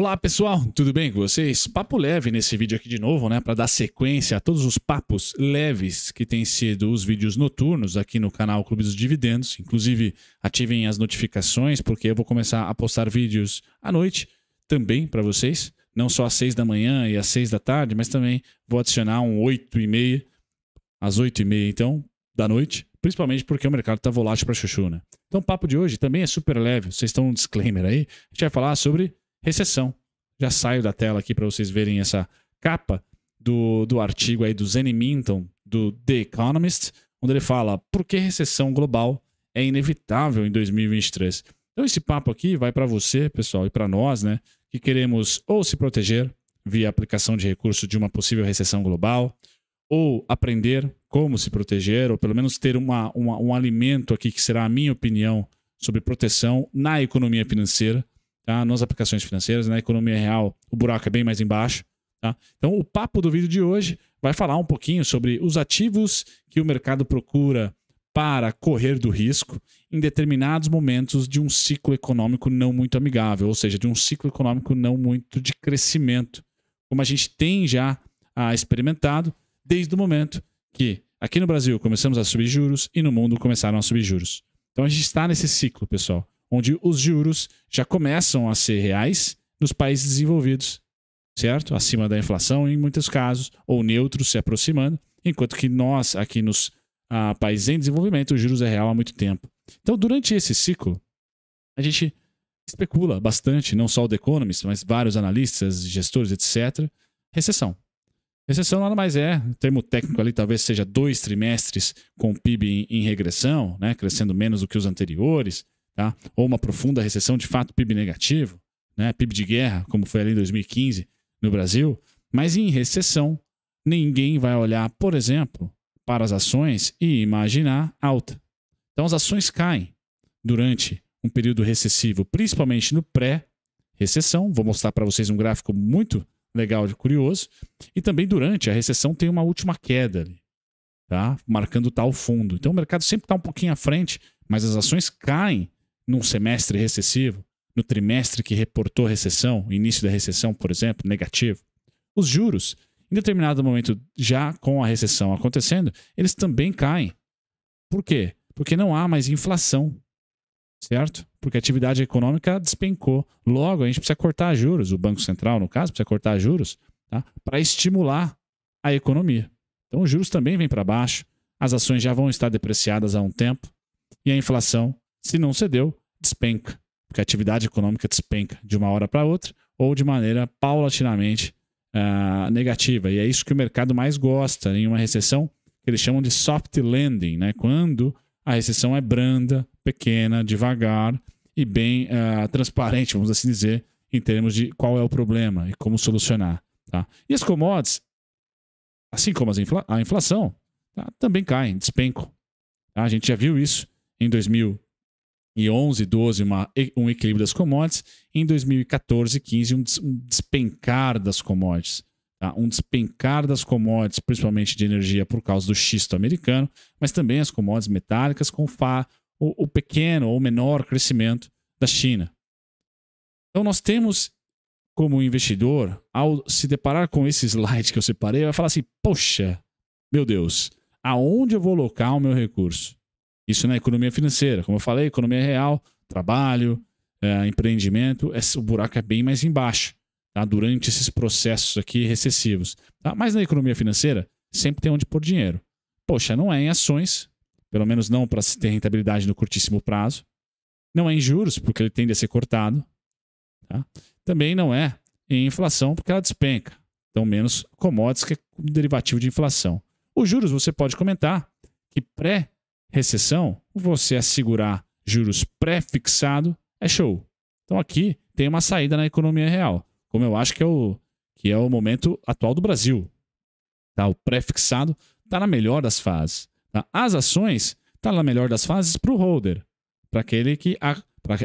Olá pessoal, tudo bem com vocês? Papo leve nesse vídeo aqui de novo, né? Para dar sequência a todos os papos leves que têm sido os vídeos noturnos aqui no canal Clube dos Dividendos. Inclusive, ativem as notificações porque eu vou começar a postar vídeos à noite também para vocês. Não só às seis da manhã e às seis da tarde, mas também vou adicionar um oito e meia, às oito e meia então, da noite. Principalmente porque o mercado está volátil para chuchu, né? Então o papo de hoje também é super leve. Vocês estão um disclaimer aí. A gente vai falar sobre recessão. Já saio da tela aqui para vocês verem essa capa do, do artigo aí do Zen Minton, do The Economist, onde ele fala por que recessão global é inevitável em 2023. Então esse papo aqui vai para você, pessoal, e para nós, né, que queremos ou se proteger via aplicação de recursos de uma possível recessão global, ou aprender como se proteger, ou pelo menos ter uma, uma, um alimento aqui que será a minha opinião sobre proteção na economia financeira, tá? Nas aplicações financeiras, na economia real, o buraco é bem mais embaixo, tá? Então, o papo do vídeo de hoje vai falar um pouquinho sobre os ativos que o mercado procura para correr do risco em determinados momentos de um ciclo econômico não muito amigável, ou seja, de um ciclo econômico não muito de crescimento, como a gente tem já ah, experimentado desde o momento que aqui no Brasil começamos a subir juros e no mundo começaram a subir juros. Então a gente está nesse ciclo, pessoal onde os juros já começam a ser reais nos países desenvolvidos, certo? Acima da inflação em muitos casos, ou neutros se aproximando, enquanto que nós, aqui nos ah, países em desenvolvimento, os juros é real há muito tempo. Então, durante esse ciclo, a gente especula bastante, não só o The Economist, mas vários analistas, gestores, etc., recessão. Recessão nada mais é, o termo técnico ali talvez seja dois trimestres com o PIB em, em regressão, né, crescendo menos do que os anteriores, tá? ou uma profunda recessão, de fato, PIB negativo, né? PIB de guerra, como foi ali em 2015 no Brasil, mas em recessão, ninguém vai olhar, por exemplo, para as ações e imaginar alta. Então, as ações caem durante um período recessivo, principalmente no pré-recessão. Vou mostrar para vocês um gráfico muito legal e curioso. E também durante a recessão tem uma última queda ali, tá? marcando tal fundo. Então, o mercado sempre está um pouquinho à frente, mas as ações caem num semestre recessivo, no trimestre que reportou recessão, início da recessão, por exemplo, negativo, os juros, em determinado momento, já com a recessão acontecendo, eles também caem. Por quê? Porque não há mais inflação, certo? Porque a atividade econômica despencou. Logo, a gente precisa cortar juros, o Banco Central, no caso, precisa cortar juros, tá? para estimular a economia. Então, os juros também vêm para baixo, as ações já vão estar depreciadas há um tempo, e a inflação, se não cedeu, despenca, porque a atividade econômica despenca de uma hora para outra ou de maneira paulatinamente uh, negativa. E é isso que o mercado mais gosta em uma recessão que eles chamam de soft landing, né? quando a recessão é branda, pequena, devagar e bem uh, transparente, vamos assim dizer, em termos de qual é o problema e como solucionar. Tá? E as commodities, assim como as infla a inflação, tá? também caem, despencam. Tá? A gente já viu isso em 2000 2011, 12, uma, um equilíbrio das commodities. Em 2014, 15, um, um despencar das commodities. Tá? Um despencar das commodities, principalmente de energia, por causa do xisto americano, mas também as commodities metálicas com fa, o, o pequeno ou menor crescimento da China. Então, nós temos como investidor, ao se deparar com esse slide que eu separei, vai falar assim: poxa, meu Deus, aonde eu vou alocar o meu recurso? Isso na economia financeira. Como eu falei, economia é real, trabalho, é, empreendimento, esse, é o buraco é bem mais embaixo tá? durante esses processos aqui recessivos. Tá? Mas na economia financeira, sempre tem onde pôr dinheiro. Poxa, não é em ações, pelo menos não para se ter rentabilidade no curtíssimo prazo. Não é em juros, porque ele tende a ser cortado. Tá? Também não é em inflação, porque ela despenca. Então, menos commodities, que é um derivativo de inflação. Os juros, você pode comentar que pré recessão, você assegurar juros pré-fixado é show. Então aqui tem uma saída na economia real, como eu acho que é o, que é o momento atual do Brasil. Tá? O pré-fixado está na melhor das fases. Tá? As ações estão tá na melhor das fases para o holder, para aquele que a,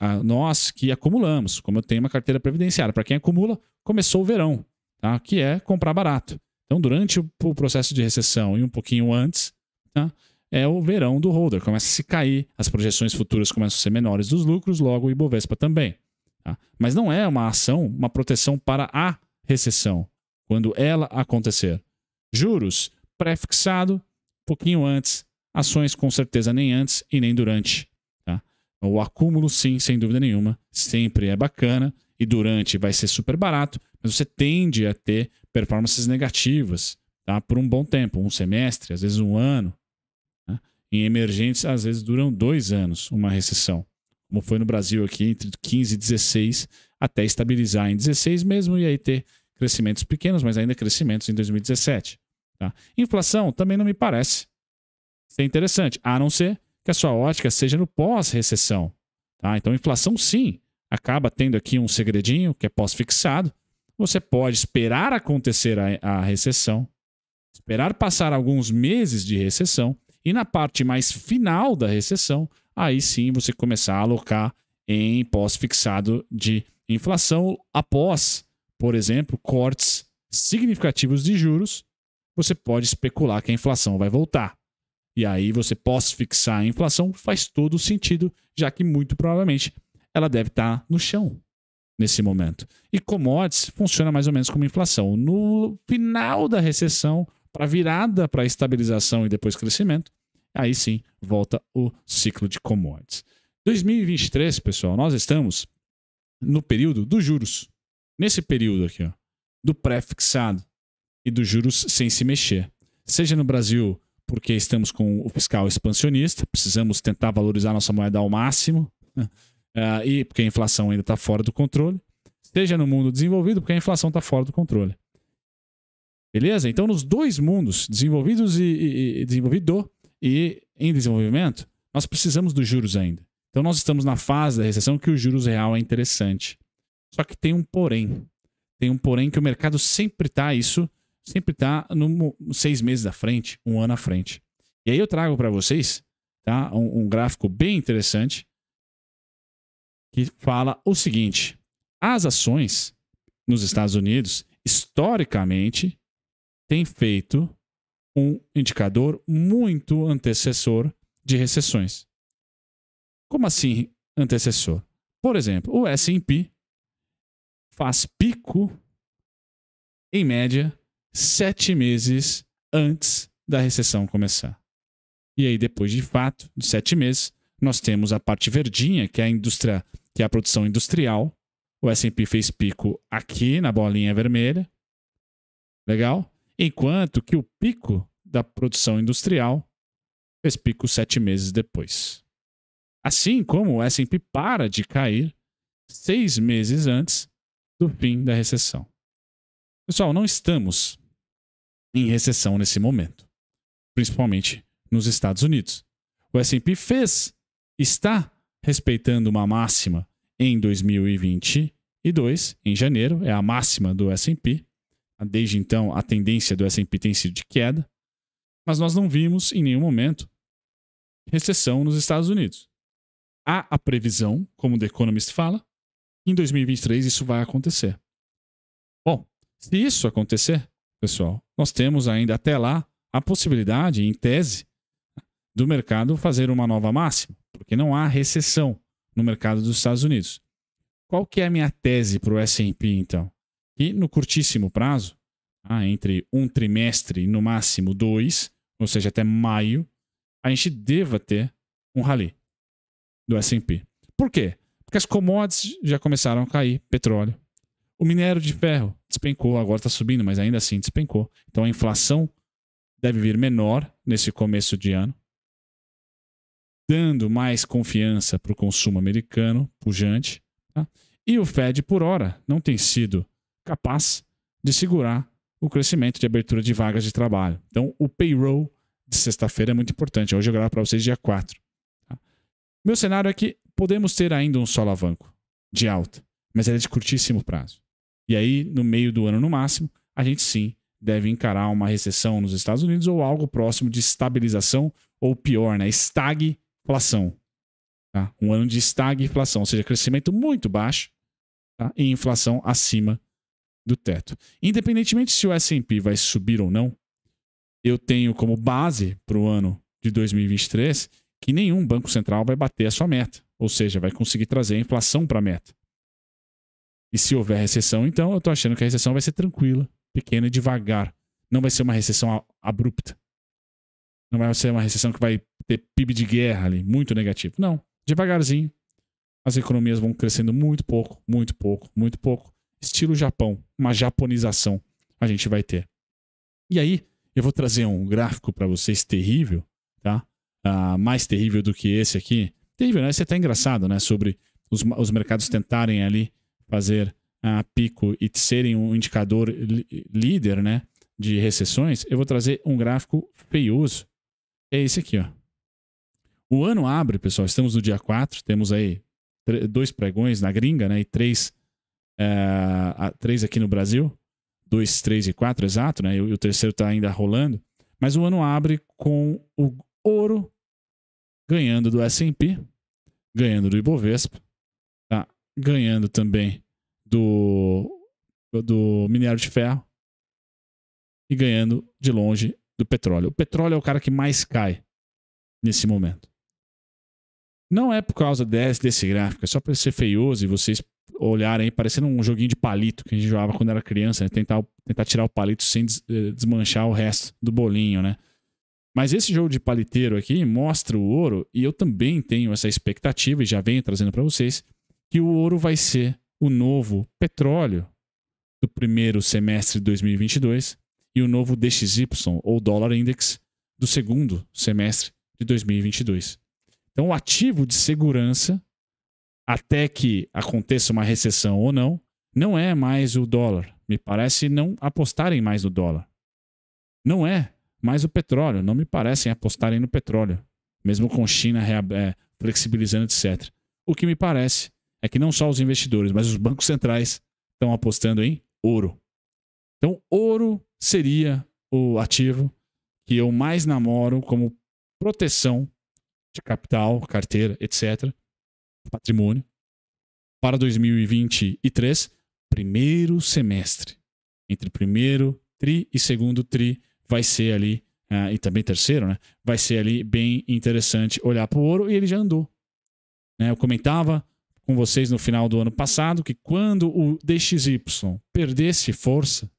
a, nós que acumulamos, como eu tenho uma carteira previdenciária. Para quem acumula, começou o verão, tá? que é comprar barato. Então, durante o, o processo de recessão e um pouquinho antes, tá? é o verão do holder. Começa a se cair, as projeções futuras começam a ser menores dos lucros, logo o Ibovespa também. Tá? Mas não é uma ação, uma proteção para a recessão, quando ela acontecer. Juros, pré-fixado, pouquinho antes. Ações, com certeza, nem antes e nem durante. Tá? O acúmulo, sim, sem dúvida nenhuma, sempre é bacana e durante vai ser super barato, mas você tende a ter performances negativas tá? por um bom tempo, um semestre, às vezes um ano, em emergentes às vezes duram dois anos uma recessão, como foi no Brasil aqui entre 15 e 16 até estabilizar em 16 mesmo e aí ter crescimentos pequenos, mas ainda crescimentos em 2017. Tá? Inflação também não me parece ser interessante, a não ser que a sua ótica seja no pós-recessão. Tá? Então, inflação sim acaba tendo aqui um segredinho que é pós-fixado. Você pode esperar acontecer a, a recessão, esperar passar alguns meses de recessão e na parte mais final da recessão, aí sim você começar a alocar em pós-fixado de inflação após, por exemplo, cortes significativos de juros, você pode especular que a inflação vai voltar. E aí você pós-fixar a inflação faz todo sentido, já que muito provavelmente ela deve estar no chão nesse momento. E commodities funciona mais ou menos como inflação. No final da recessão, para virada para estabilização e depois crescimento, Aí sim, volta o ciclo de commodities. 2023, pessoal, nós estamos no período dos juros. Nesse período aqui, ó, do pré-fixado e dos juros sem se mexer. Seja no Brasil, porque estamos com o fiscal expansionista, precisamos tentar valorizar nossa moeda ao máximo, né? uh, e porque a inflação ainda está fora do controle. Seja no mundo desenvolvido, porque a inflação está fora do controle. Beleza? Então, nos dois mundos, desenvolvidos e, e, e desenvolvido e em desenvolvimento, nós precisamos dos juros ainda. Então nós estamos na fase da recessão que o juros real é interessante. Só que tem um porém. Tem um porém que o mercado sempre está isso, sempre está seis meses da frente, um ano à frente. E aí eu trago para vocês tá, um, um gráfico bem interessante que fala o seguinte: as ações nos Estados Unidos, historicamente, têm feito um indicador muito antecessor de recessões. Como assim antecessor? Por exemplo, o S&P faz pico em média sete meses antes da recessão começar. E aí depois de fato de sete meses nós temos a parte verdinha que é a indústria, que é a produção industrial. O S&P fez pico aqui na bolinha vermelha. Legal? enquanto que o pico da produção industrial fez pico sete meses depois. Assim como o S&P para de cair seis meses antes do fim da recessão. Pessoal, não estamos em recessão nesse momento, principalmente nos Estados Unidos. O S&P fez, está respeitando uma máxima em 2022, em janeiro, é a máxima do S&P, Desde então, a tendência do S&P tem sido de queda, mas nós não vimos em nenhum momento recessão nos Estados Unidos. Há a previsão, como The Economist fala, que em 2023 isso vai acontecer. Bom, se isso acontecer, pessoal, nós temos ainda até lá a possibilidade, em tese, do mercado fazer uma nova máxima, porque não há recessão no mercado dos Estados Unidos. Qual que é a minha tese para o S&P, então? que no curtíssimo prazo, tá? entre um trimestre e no máximo dois, ou seja, até maio, a gente deva ter um rally do S&P. Por quê? Porque as commodities já começaram a cair, petróleo. O minério de ferro despencou, agora está subindo, mas ainda assim despencou. Então a inflação deve vir menor nesse começo de ano, dando mais confiança para o consumo americano pujante. Tá? E o Fed, por hora, não tem sido capaz de segurar o crescimento de abertura de vagas de trabalho. Então, o payroll de sexta-feira é muito importante. Hoje eu gravo para vocês dia 4. Tá? Meu cenário é que podemos ter ainda um solavanco de alta, mas ele é de curtíssimo prazo. E aí, no meio do ano no máximo, a gente sim deve encarar uma recessão nos Estados Unidos ou algo próximo de estabilização ou pior, né? Estagflação. Tá? Um ano de estagflação, ou seja, crescimento muito baixo tá? e inflação acima do teto. Independentemente se o S&P vai subir ou não, eu tenho como base para o ano de 2023 que nenhum banco central vai bater a sua meta, ou seja, vai conseguir trazer a inflação para a meta. E se houver recessão, então eu estou achando que a recessão vai ser tranquila, pequena e devagar. Não vai ser uma recessão abrupta. Não vai ser uma recessão que vai ter PIB de guerra ali, muito negativo. Não, devagarzinho. As economias vão crescendo muito pouco, muito pouco, muito pouco estilo Japão, uma japonização a gente vai ter. E aí, eu vou trazer um gráfico para vocês terrível, tá? Ah, mais terrível do que esse aqui. Terrível, né? Esse é até engraçado, né? Sobre os, os mercados tentarem ali fazer ah, pico e serem um indicador líder, né? De recessões. Eu vou trazer um gráfico feioso. É esse aqui, ó. O ano abre, pessoal. Estamos no dia 4, temos aí dois pregões na gringa, né? E três é, três aqui no Brasil, dois, três e quatro, exato, né? E, o terceiro está ainda rolando. Mas o ano abre com o ouro ganhando do S&P, ganhando do Ibovespa, tá? ganhando também do, do minério de ferro e ganhando de longe do petróleo. O petróleo é o cara que mais cai nesse momento. Não é por causa desse, desse gráfico, é só para ser feioso e vocês olhar aí, parecendo um joguinho de palito que a gente jogava quando era criança, né? tentar, tentar tirar o palito sem des, eh, desmanchar o resto do bolinho, né? Mas esse jogo de paliteiro aqui mostra o ouro e eu também tenho essa expectativa e já venho trazendo para vocês que o ouro vai ser o novo petróleo do primeiro semestre de 2022 e o novo DXY ou dólar index do segundo semestre de 2022. Então o ativo de segurança até que aconteça uma recessão ou não, não é mais o dólar. Me parece não apostarem mais no dólar. Não é mais o petróleo. Não me parecem apostarem no petróleo, mesmo com China é, flexibilizando, etc. O que me parece é que não só os investidores, mas os bancos centrais estão apostando em ouro. Então, ouro seria o ativo que eu mais namoro como proteção de capital, carteira, etc patrimônio para 2023, primeiro semestre. Entre primeiro tri e segundo tri vai ser ali, uh, e também terceiro, né? Vai ser ali bem interessante olhar para o ouro e ele já andou. Né? Eu comentava com vocês no final do ano passado que quando o DXY perdesse força,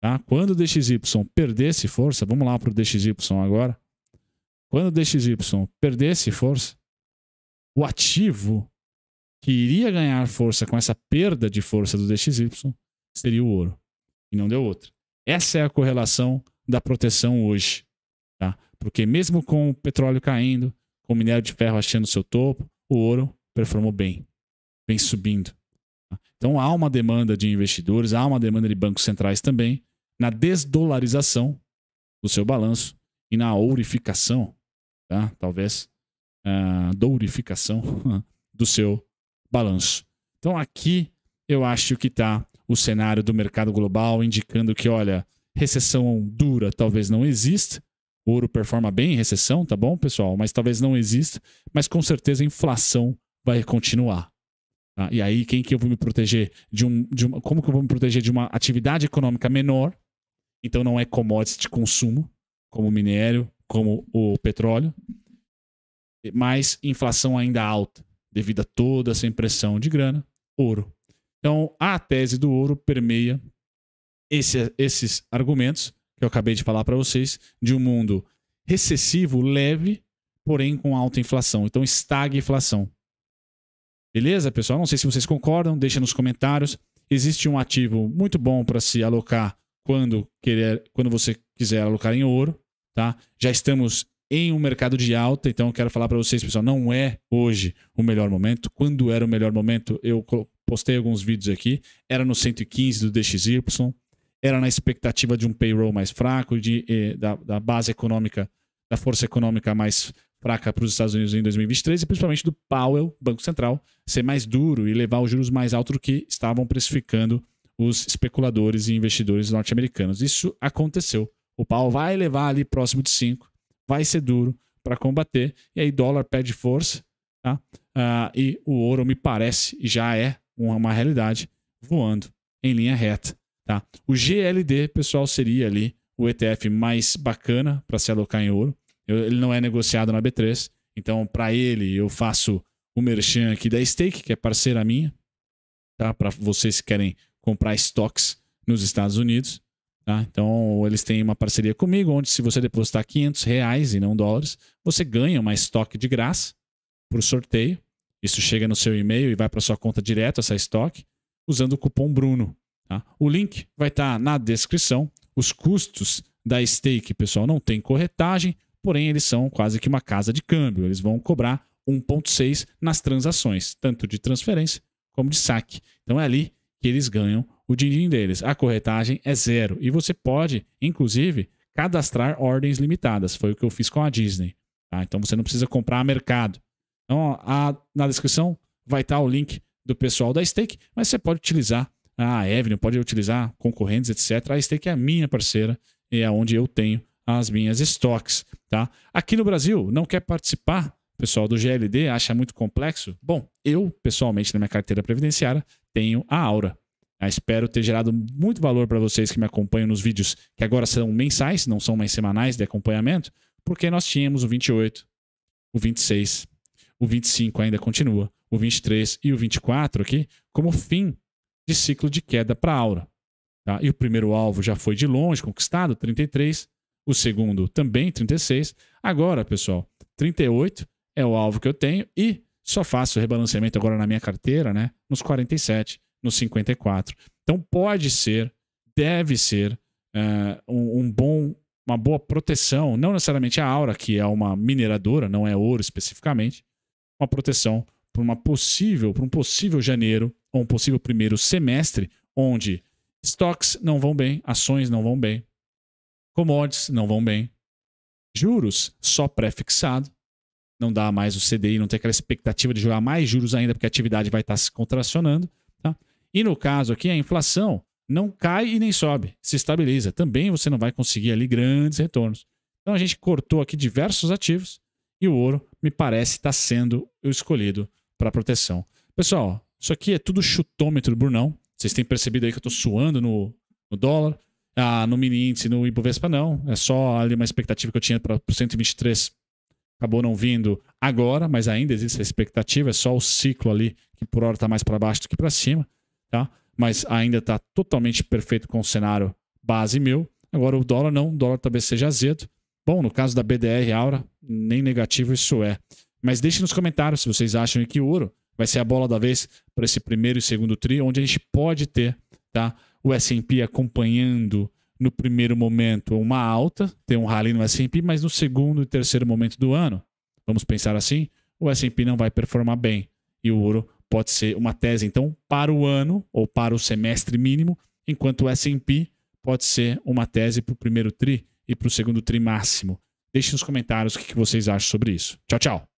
tá? Quando o DXY perdesse força, vamos lá para o DXY agora. Quando o DXY perdesse força, o ativo que iria ganhar força com essa perda de força do DXY seria o ouro. E não deu outra. Essa é a correlação da proteção hoje. Tá? Porque mesmo com o petróleo caindo, com o minério de ferro achando seu topo, o ouro performou bem, vem subindo. Tá? Então há uma demanda de investidores, há uma demanda de bancos centrais também na desdolarização do seu balanço e na ourificação, tá? talvez, uh, dourificação né, do seu balanço. Então aqui eu acho que está o cenário do mercado global indicando que, olha, recessão dura talvez não exista. ouro performa bem em recessão, tá bom, pessoal? Mas talvez não exista, mas com certeza a inflação vai continuar. Tá? E aí, quem que eu vou me proteger de um. De uma, como que eu vou me proteger de uma atividade econômica menor? Então não é commodities de consumo, como o minério, como o petróleo, mas inflação ainda alta, devido a toda essa impressão de grana, ouro. Então, a tese do ouro permeia esse, esses argumentos que eu acabei de falar para vocês, de um mundo recessivo, leve, porém com alta inflação. Então, estaga inflação. Beleza, pessoal? Não sei se vocês concordam, deixa nos comentários. Existe um ativo muito bom para se alocar quando, querer, quando você quiser alocar em ouro. Tá? Já estamos em um mercado de alta. Então, eu quero falar para vocês, pessoal, não é hoje o melhor momento. Quando era o melhor momento, eu postei alguns vídeos aqui. Era no 115 do DXY, era na expectativa de um payroll mais fraco, de, eh, da, da, base econômica, da força econômica mais fraca para os Estados Unidos em 2023, e principalmente do Powell, Banco Central, ser mais duro e levar os juros mais altos do que estavam precificando os especuladores e investidores norte-americanos. Isso aconteceu. O Powell vai levar ali próximo de 5, vai ser duro para combater. E aí dólar perde força, tá? Uh, e o ouro me parece já é uma realidade voando em linha reta, tá? O GLD, pessoal, seria ali o ETF mais bacana para se alocar em ouro. Eu, ele não é negociado na B3, então para ele eu faço o merchan aqui da Stake, que é parceira minha, tá? Para vocês que querem comprar estoques nos Estados Unidos. Tá? Então, eles têm uma parceria comigo, onde se você depositar 500 reais e não dólares, você ganha uma estoque de graça por sorteio. Isso chega no seu e-mail e vai para sua conta direto, essa estoque, usando o cupom BRUNO. Tá? O link vai estar tá na descrição. Os custos da stake, pessoal, não tem corretagem, porém eles são quase que uma casa de câmbio. Eles vão cobrar 1,6 nas transações, tanto de transferência como de saque. Então é ali que eles ganham o din-din deles. A corretagem é zero. E você pode, inclusive, cadastrar ordens limitadas. Foi o que eu fiz com a Disney. Tá? Então você não precisa comprar a mercado. Então, a, na descrição vai estar tá o link do pessoal da Stake, mas você pode utilizar a Evelyn, pode utilizar concorrentes, etc. A Stake é a minha parceira e é onde eu tenho as minhas estoques. Tá? Aqui no Brasil, não quer participar? o pessoal do GLD acha muito complexo. Bom, eu, pessoalmente, na minha carteira previdenciária, tenho a Aura. Eu ah, espero ter gerado muito valor para vocês que me acompanham nos vídeos que agora são mensais, não são mais semanais de acompanhamento, porque nós tínhamos o 28, o 26, o 25 ainda continua, o 23 e o 24 aqui, como fim de ciclo de queda para a Aura. Tá? E o primeiro alvo já foi de longe conquistado, 33, o segundo também 36. Agora, pessoal, 38 é o alvo que eu tenho e só faço rebalanceamento agora na minha carteira, né? Nos 47, nos 54. Então pode ser, deve ser uh, um, um, bom, uma boa proteção, não necessariamente a Aura, que é uma mineradora, não é ouro especificamente, uma proteção para uma possível, para um possível janeiro ou um possível primeiro semestre, onde estoques não vão bem, ações não vão bem, commodities não vão bem, juros só pré-fixado não dá mais o CDI, não tem aquela expectativa de jogar mais juros ainda, porque a atividade vai estar se contracionando. Tá? E no caso aqui, a inflação não cai e nem sobe, se estabiliza. Também você não vai conseguir ali grandes retornos. Então a gente cortou aqui diversos ativos e o ouro, me parece, está sendo o escolhido para proteção. Pessoal, isso aqui é tudo chutômetro do Brunão. Vocês têm percebido aí que eu estou suando no, no dólar, ah, no mini índice, no Ibovespa não. É só ali uma expectativa que eu tinha para 123 acabou não vindo agora, mas ainda existe a expectativa, é só o ciclo ali que por hora está mais para baixo do que para cima, tá? Mas ainda está totalmente perfeito com o cenário base mil. Agora o dólar não, o dólar talvez seja azedo. Bom, no caso da BDR Aura, nem negativo isso é. Mas deixe nos comentários se vocês acham que o ouro vai ser a bola da vez para esse primeiro e segundo tri, onde a gente pode ter tá, o S&P acompanhando no primeiro momento uma alta, tem um rally no S&P, mas no segundo e terceiro momento do ano, vamos pensar assim, o S&P não vai performar bem e o ouro pode ser uma tese então para o ano ou para o semestre mínimo, enquanto o S&P pode ser uma tese para o primeiro tri e para o segundo tri máximo. Deixe nos comentários o que vocês acham sobre isso. Tchau, tchau.